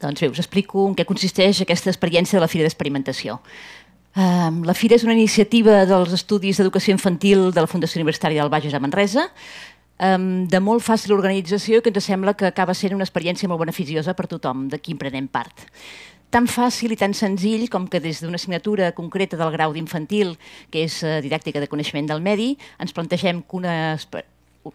Doncs bé, us explico en què consisteix aquesta experiència de la Fira d'Experimentació. Ehm, la Fira és una iniciativa dels Estudis d'Educació Infantil de la Fundació Universitària del Bages a Manresa, ehm, de molt fàcil organització que ens sembla que acaba sent una experiència molt beneficiosa per tothom de qui en prenem part tan fàcil i tan senzill com que des d'una assignatura concreta del grau d'infantil, que és eh, didàctica de coneixement del medi, ens plantegem que una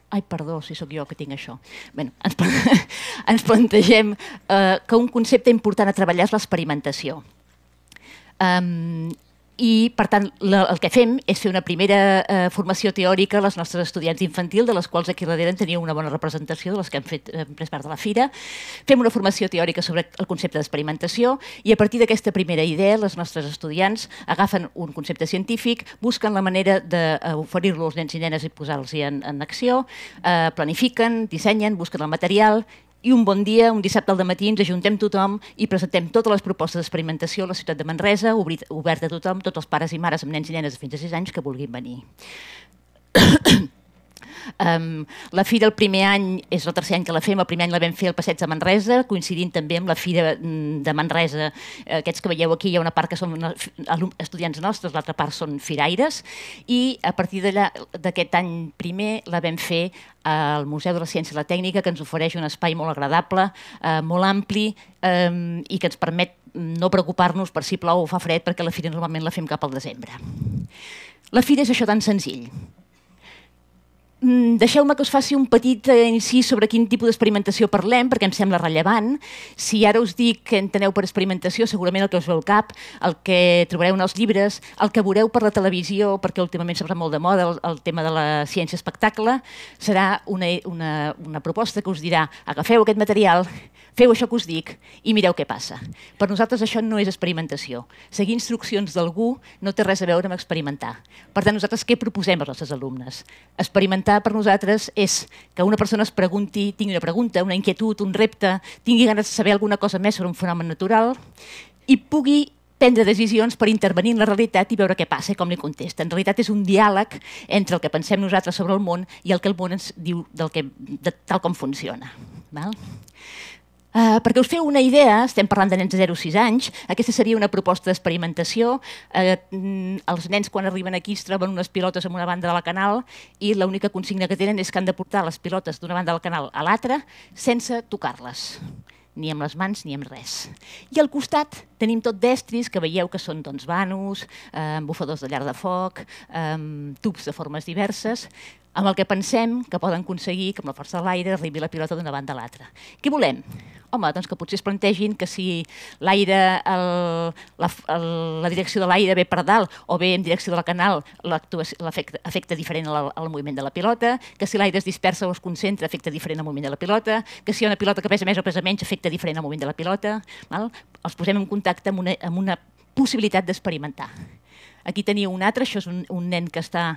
ai, perdó, si sóc jo que tinc això. Bé, ens, ens plantegem eh, que un concepte important a treballar és l'experimentació. Um, i, per tant, la, el que fem és fer una primera eh, formació teòrica a les nostres estudiants infantils, de les quals aquí darrere en teniu una bona representació, de les que han fet eh, pres part de la fira. Fem una formació teòrica sobre el concepte d'experimentació i a partir d'aquesta primera idea, les nostres estudiants agafen un concepte científic, busquen la manera d'oferir-lo eh, als nens i nenes i posar-los en, en acció, eh, planifiquen, dissenyen, busquen el material i un bon dia, un dissabte al matí, ens ajuntem tothom i presentem totes les propostes d'experimentació a la ciutat de Manresa, obert a tothom, tots els pares i mares amb nens i nenes de fins a 6 anys que vulguin venir. Um, la fira el primer any, és el tercer any que la fem, el primer any la vam fer al Passeig de Manresa, coincidint també amb la fira mm, de Manresa. Eh, aquests que veieu aquí, hi ha una part que són estudiants nostres, l'altra part són firaires, i a partir d'aquest any primer la vam fer al Museu de la Ciència i la Tècnica, que ens ofereix un espai molt agradable, eh, molt ampli eh, i que ens permet no preocupar-nos per si plou o fa fred, perquè la fira normalment la fem cap al desembre. La fira és això tan senzill. Mm, deixeu-me que us faci un petit eh, incís sobre quin tipus d'experimentació parlem, perquè em sembla rellevant. Si ara us dic que enteneu per experimentació, segurament el que us ve al cap, el que trobareu en els llibres, el que veureu per la televisió, perquè últimament s'ha molt de moda el, el tema de la ciència espectacle, serà una, una, una proposta que us dirà agafeu aquest material feu això que us dic i mireu què passa. Per nosaltres això no és experimentació. Seguir instruccions d'algú no té res a veure amb experimentar. Per tant, nosaltres què proposem als nostres alumnes? Experimentar per nosaltres és que una persona es pregunti, tingui una pregunta, una inquietud, un repte, tingui ganes de saber alguna cosa més sobre un fenomen natural i pugui prendre decisions per intervenir en la realitat i veure què passa i com li contesta. En realitat és un diàleg entre el que pensem nosaltres sobre el món i el que el món ens diu del que, de tal com funciona. Val? Eh, perquè us feu una idea, estem parlant de nens de 0-6 a anys, aquesta seria una proposta d'experimentació. Eh, mm, els nens quan arriben aquí es troben unes pilotes en una banda de la canal i l'única consigna que tenen és que han de portar les pilotes d'una banda del canal a l'altra sense tocar-les ni amb les mans ni amb res. I al costat tenim tot destris, que veieu que són doncs, vanos, eh, bufadors de llar de foc, eh, tubs de formes diverses amb el que pensem que poden aconseguir que amb la força de l'aire arribi la pilota d'una banda a l'altra. Què volem? Home, doncs que potser es plantegin que si l'aire, la, el, la direcció de l'aire ve per dalt o ve en direcció del canal, l'efecte diferent al, al moviment de la pilota, que si l'aire es dispersa o es concentra, afecta diferent al moviment de la pilota, que si hi ha una pilota que pesa més o pesa menys, afecta diferent al moviment de la pilota. Val? Els posem en contacte amb una, amb una possibilitat d'experimentar. Aquí teniu un altre, això és un, un nen que està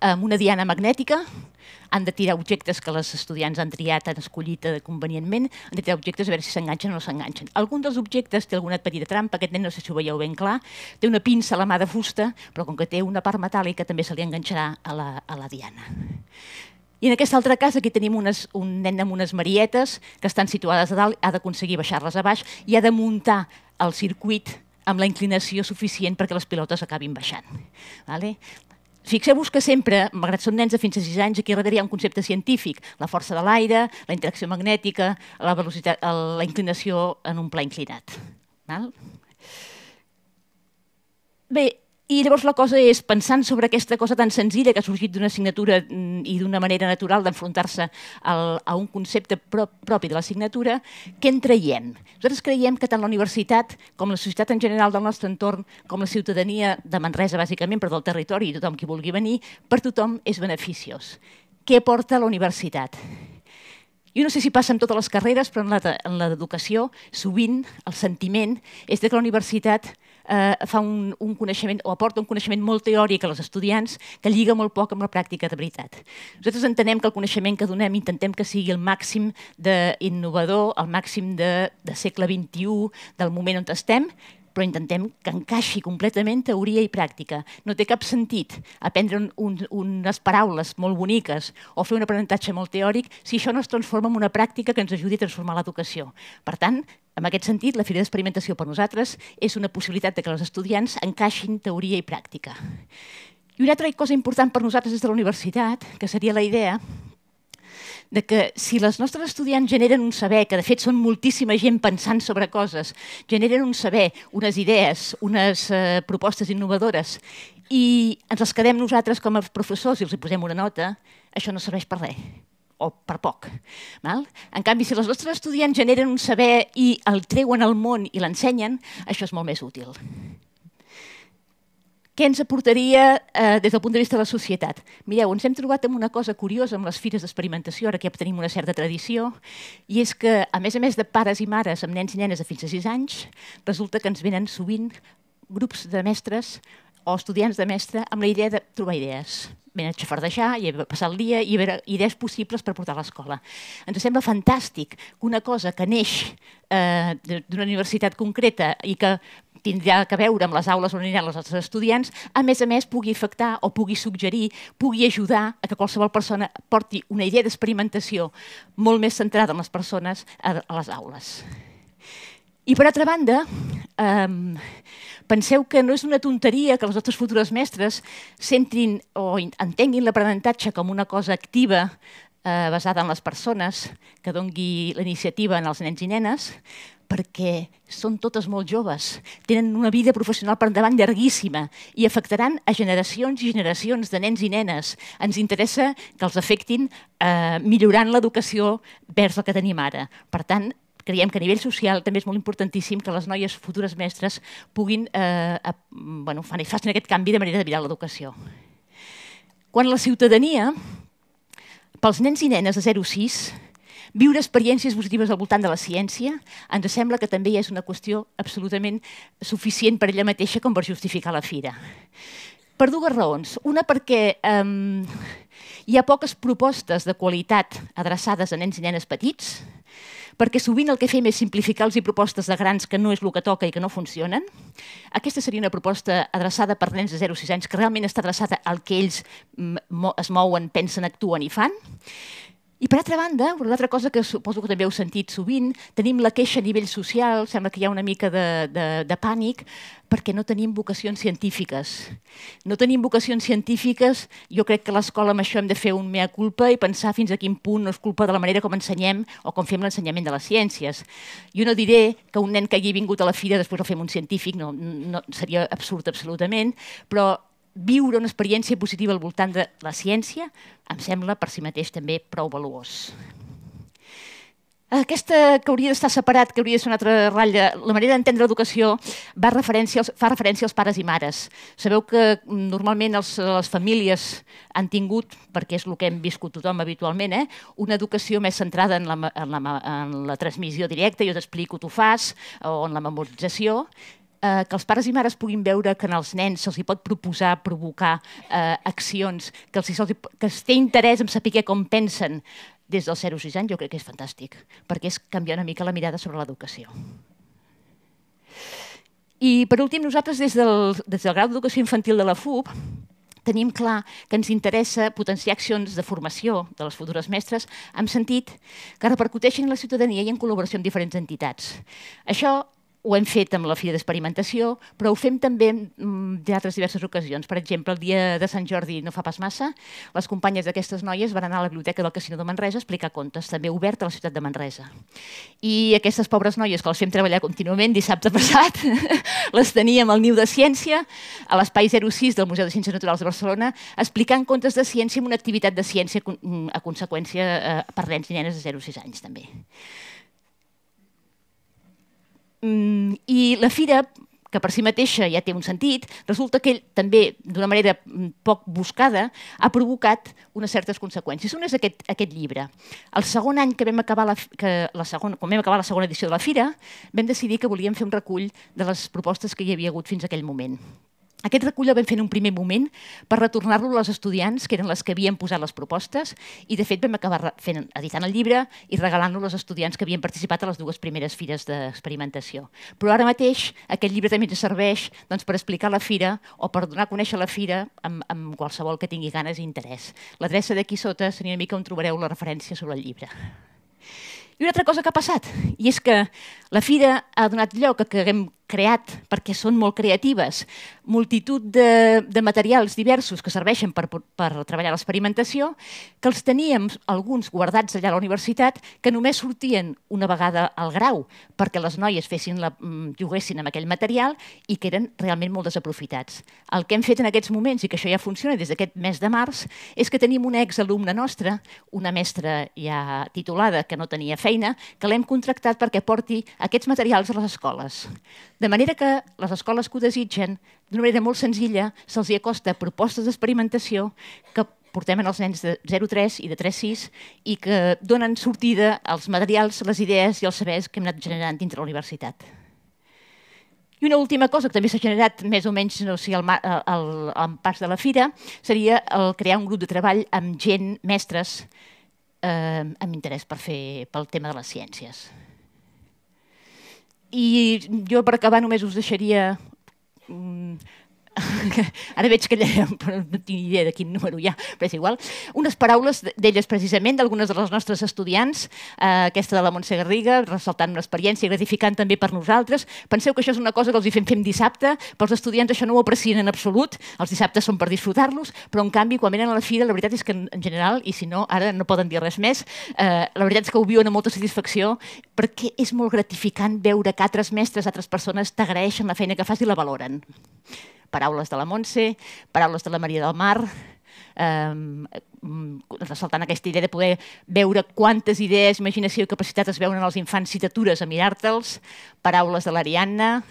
Eh, amb una diana magnètica, han de tirar objectes que les estudiants han triat, han escollit eh, convenientment, han de tirar objectes a veure si s'enganxen o no s'enganxen. Algun dels objectes té alguna petita trampa, aquest nen no sé si ho veieu ben clar, té una pinça a la mà de fusta, però com que té una part metàl·lica també se li enganxarà a la, a la diana. I en aquest altre cas aquí tenim unes, un nen amb unes marietes que estan situades a dalt, ha d'aconseguir baixar-les a baix i ha de muntar el circuit amb la inclinació suficient perquè les pilotes acabin baixant. Vale? Fixeu-vos que sempre, malgrat són nens de fins a 6 anys, aquí darrere hi ha un concepte científic, la força de l'aire, la interacció magnètica, la velocitat, la inclinació en un pla inclinat. Val? Bé, i llavors la cosa és, pensant sobre aquesta cosa tan senzilla que ha sorgit d'una assignatura mm, i d'una manera natural d'enfrontar-se a un concepte propi de l'assignatura, què en traiem? Nosaltres creiem que tant la universitat com la societat en general del nostre entorn, com la ciutadania de Manresa, bàsicament, però del territori i tothom qui vulgui venir, per tothom és beneficiós. Què porta la universitat? Jo no sé si passa en totes les carreres, però en l'educació sovint el sentiment és que la universitat eh, fa un, un coneixement o aporta un coneixement molt teòric a les estudiants que lliga molt poc amb la pràctica de veritat. Nosaltres entenem que el coneixement que donem intentem que sigui el màxim d'innovador, el màxim de, de segle XXI, del moment on estem, però intentem que encaixi completament teoria i pràctica. No té cap sentit aprendre un, un, unes paraules molt boniques o fer un aprenentatge molt teòric si això no es transforma en una pràctica que ens ajudi a transformar l'educació. Per tant, en aquest sentit, la Fira d'Experimentació per nosaltres és una possibilitat de que els estudiants encaixin teoria i pràctica. I una altra cosa important per nosaltres des de la universitat, que seria la idea de que si les nostres estudiants generen un saber, que de fet són moltíssima gent pensant sobre coses, generen un saber, unes idees, unes eh, propostes innovadores, i ens els quedem nosaltres com a professors i els hi posem una nota, això no serveix per res o per poc. Val? En canvi, si els nostres estudiants generen un saber i el treuen al món i l'ensenyen, això és molt més útil què ens aportaria eh, des del punt de vista de la societat? Mireu, ens hem trobat amb una cosa curiosa amb les fires d'experimentació, ara que ja tenim una certa tradició, i és que, a més a més de pares i mares amb nens i nenes de fins a 6 anys, resulta que ens venen sovint grups de mestres o estudiants de mestre amb la idea de trobar idees venen a xafardejar i a passar el dia i a veure idees possibles per portar a l'escola. Ens sembla fantàstic que una cosa que neix eh, d'una universitat concreta i que tindrà que veure amb les aules on aniran els altres estudiants, a més a més pugui afectar o pugui suggerir, pugui ajudar a que qualsevol persona porti una idea d'experimentació molt més centrada en les persones a les aules. I per altra banda, ehm, penseu que no és una tonteria que els nostres futures mestres centrin o entenguin l'aprenentatge com una cosa activa eh, basada en les persones, que dongui la iniciativa en els nens i nenes, perquè són totes molt joves, tenen una vida professional per endavant llarguíssima i afectaran a generacions i generacions de nens i nenes. Ens interessa que els afectin eh, millorant l'educació vers el que tenim ara. Per tant, creiem que a nivell social també és molt importantíssim que les noies futures mestres puguin, eh, a, bueno, facin aquest canvi de manera de mirar l'educació. Quan la ciutadania, pels nens i nenes de 0 a 6, Viure experiències positives al voltant de la ciència ens sembla que també és una qüestió absolutament suficient per ella mateixa com per justificar la fira. Per dues raons. Una perquè um, hi ha poques propostes de qualitat adreçades a nens i nenes petits, perquè sovint el que fem és simplificar els i propostes de grans que no és el que toca i que no funcionen. Aquesta seria una proposta adreçada per nens de 0 a 6 anys que realment està adreçada al que ells mm, es mouen, pensen, actuen i fan. I per altra banda, una altra cosa que suposo que també heu sentit sovint, tenim la queixa a nivell social, sembla que hi ha una mica de, de, de pànic, perquè no tenim vocacions científiques. No tenim vocacions científiques, jo crec que l'escola amb això hem de fer un mea culpa i pensar fins a quin punt no és culpa de la manera com ensenyem o com fem l'ensenyament de les ciències. Jo no diré que un nen que hagi vingut a la fira després el fem un científic, no, no seria absurd absolutament, però viure una experiència positiva al voltant de la ciència em sembla per si mateix també prou valuós. Aquesta que hauria d'estar separat, que hauria de ser una altra ratlla, la manera d'entendre l'educació va referència fa referència als pares i mares. Sabeu que normalment els, les famílies han tingut, perquè és el que hem viscut tothom habitualment, eh, una educació més centrada en la, en la, en la transmissió directa, jo t'explico, tu fas, o en la memorització, eh, que els pares i mares puguin veure que en els nens se'ls pot proposar, provocar eh, accions, que, els, que es té interès en saber com pensen des dels 0-6 anys, jo crec que és fantàstic, perquè és canviar una mica la mirada sobre l'educació. I per últim, nosaltres des del, des del grau d'educació infantil de la FUB tenim clar que ens interessa potenciar accions de formació de les futures mestres en sentit que repercuteixin en la ciutadania i en col·laboració amb diferents entitats. Això ho hem fet amb la Fira d'Experimentació, però ho fem també en d'altres mm, diverses ocasions. Per exemple, el dia de Sant Jordi no fa pas massa, les companyes d'aquestes noies van anar a la biblioteca del Casino de Manresa a explicar contes, també obert a la ciutat de Manresa. I aquestes pobres noies que les fem treballar contínuament dissabte passat, les teníem al Niu de Ciència, a l'espai 06 del Museu de Ciències Naturals de Barcelona, explicant contes de ciència amb una activitat de ciència mm, a conseqüència eh, per nens i nenes de 0 a 6 anys, també. Mm, I la fira, que per si mateixa ja té un sentit, resulta que ell també, d'una manera mm, poc buscada, ha provocat unes certes conseqüències. Una és aquest, aquest llibre. El segon any que vam acabar la, que la segona, quan vam acabar la segona edició de la Fira, vam decidir que volíem fer un recull de les propostes que hi havia hagut fins aquell moment. Aquest recull el vam fer en un primer moment per retornar-lo als estudiants, que eren les que havien posat les propostes, i de fet vam acabar fent, editant el llibre i regalant-lo als estudiants que havien participat a les dues primeres fires d'experimentació. Però ara mateix aquest llibre també ens serveix doncs, per explicar la fira o per donar a conèixer la fira amb, amb qualsevol que tingui ganes i interès. L'adreça d'aquí sota seria una mica on trobareu la referència sobre el llibre. I una altra cosa que ha passat, i és que la fira ha donat lloc a que haguem creat, perquè són molt creatives, multitud de, de materials diversos que serveixen per, per treballar l'experimentació, que els teníem alguns guardats allà a la universitat, que només sortien una vegada al grau, perquè les noies fessin la, mm, juguessin amb aquell material i que eren realment molt desaprofitats. El que hem fet en aquests moments, i que això ja funciona des d'aquest mes de març, és que tenim una exalumna nostra, una mestra ja titulada que no tenia feina, que l'hem contractat perquè porti aquests materials a les escoles de manera que les escoles que ho desitgen, d'una manera molt senzilla, se'ls acosta propostes d'experimentació que portem als els nens de 0-3 i de 3-6 i que donen sortida als materials, les idees i els sabers que hem anat generant dintre la universitat. I una última cosa que també s'ha generat més o menys no sé, al, al, pas de la fira seria el crear un grup de treball amb gent, mestres, eh, amb interès per fer pel tema de les ciències. I jo per acabar només us deixaria mm, ara veig que allà, no tinc idea de quin número hi ha, però és igual, unes paraules d'elles precisament, d'algunes de les nostres estudiants, eh, aquesta de la Montse Garriga, ressaltant una experiència gratificant també per nosaltres. Penseu que això és una cosa que els hi fem, fem dissabte, però els estudiants això no ho aprecien en absolut, els dissabtes són per disfrutar-los, però en canvi quan venen a la fira la veritat és que en general, i si no ara no poden dir res més, eh, la veritat és que ho viuen amb molta satisfacció perquè és molt gratificant veure que altres mestres, altres persones t'agraeixen la feina que fas i la valoren paraules de la Montse, paraules de la Maria del Mar, ehm, mm, ressaltant aquesta idea de poder veure quantes idees, imaginació i capacitat es veuen en els infants citatures a mirar-te'ls, paraules de l'Ariadna,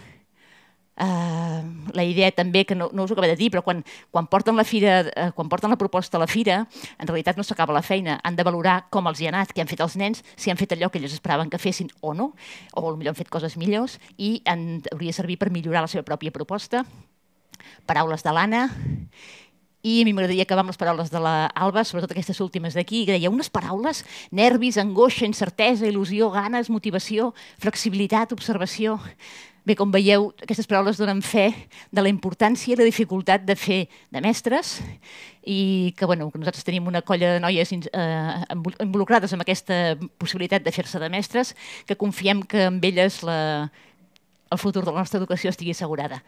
ehm, la idea també, que no, no us ho acabo de dir, però quan, quan, porten la fira, eh, quan porten la proposta a la fira, en realitat no s'acaba la feina, han de valorar com els hi ha anat, què han fet els nens, si han fet allò que ells esperaven que fessin o no, o potser han fet coses millors, i hauria de servir per millorar la seva pròpia proposta paraules de l'Anna, i m'agradaria acabar amb les paraules de l'Alba, sobretot aquestes últimes d'aquí, que deia unes paraules, nervis, angoixa, incertesa, il·lusió, ganes, motivació, flexibilitat, observació... Bé, com veieu, aquestes paraules donen fe de la importància i la dificultat de fer de mestres i que, bueno, que nosaltres tenim una colla de noies eh, involucrades amb aquesta possibilitat de fer-se de mestres, que confiem que amb elles la, el futur de la nostra educació estigui assegurada.